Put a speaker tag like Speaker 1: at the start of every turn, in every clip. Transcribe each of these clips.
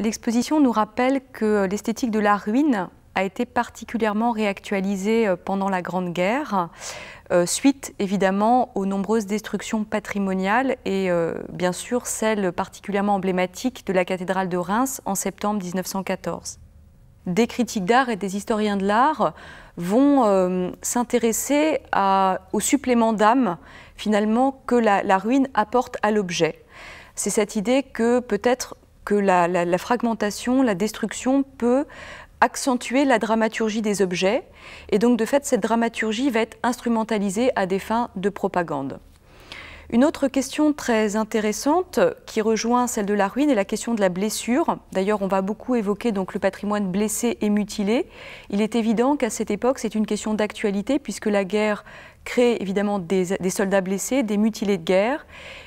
Speaker 1: L'exposition nous rappelle que euh, l'esthétique de la ruine a été particulièrement réactualisée euh, pendant la Grande Guerre, euh, suite évidemment aux nombreuses destructions patrimoniales et bien sûr celle particulièrement emblématique de la cathédrale de Reims en septembre 1914 des critiques d'art et des historiens de l'art vont s'intéresser au supplément d'âme finalement que la, ruine apporte à l'objet. C'est cette idée que peut-être que la, fragmentation, la destruction peut accentuer la dramaturgie des objets, et donc de fait cette dramaturgie va être instrumentalisée à des fins de propagande. Une autre question très intéressante qui rejoint celle de la ruine est la question de la blessure. D'ailleurs, on va beaucoup évoquer donc le patrimoine blessé et mutilé. Il est évident qu'à cette époque, c'est une question d'actualité puisque la guerre crée évidemment des, soldats blessés, des mutilés de guerre.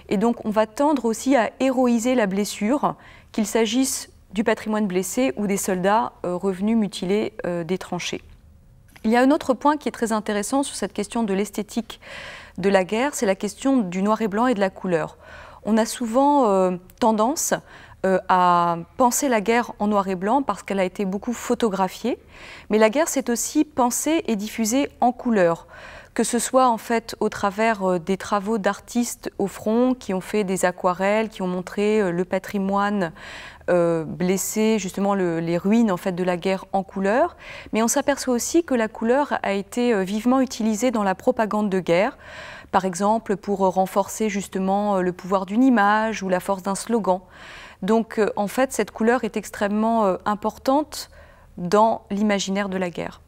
Speaker 1: Et donc, on va tendre aussi à héroïser la blessure, qu'il s'agisse du patrimoine blessé ou des soldats euh, revenus mutilés euh, des tranchées. Il y a un autre point qui est très intéressant sur cette question de l'esthétique de la guerre, c'est la question du noir et blanc et de la couleur. On a souvent euh, tendance euh, à penser la guerre en noir et blanc parce qu'elle a été beaucoup photographiée. Mais la guerre, s'est aussi pensée et diffusée en couleur que ce soit en fait au travers euh, des travaux d'artistes au front qui ont fait des aquarelles, qui ont montré euh, le patrimoine blessé, justement les ruines en fait de la guerre en couleur, mais on s'aperçoit aussi que la couleur a été vivement utilisée dans la propagande de guerre par exemple pour euh, renforcer justement euh, le pouvoir d'une image ou la force d'un slogan. Donc euh, en fait, cette couleur est extrêmement importante dans l'imaginaire de la guerre.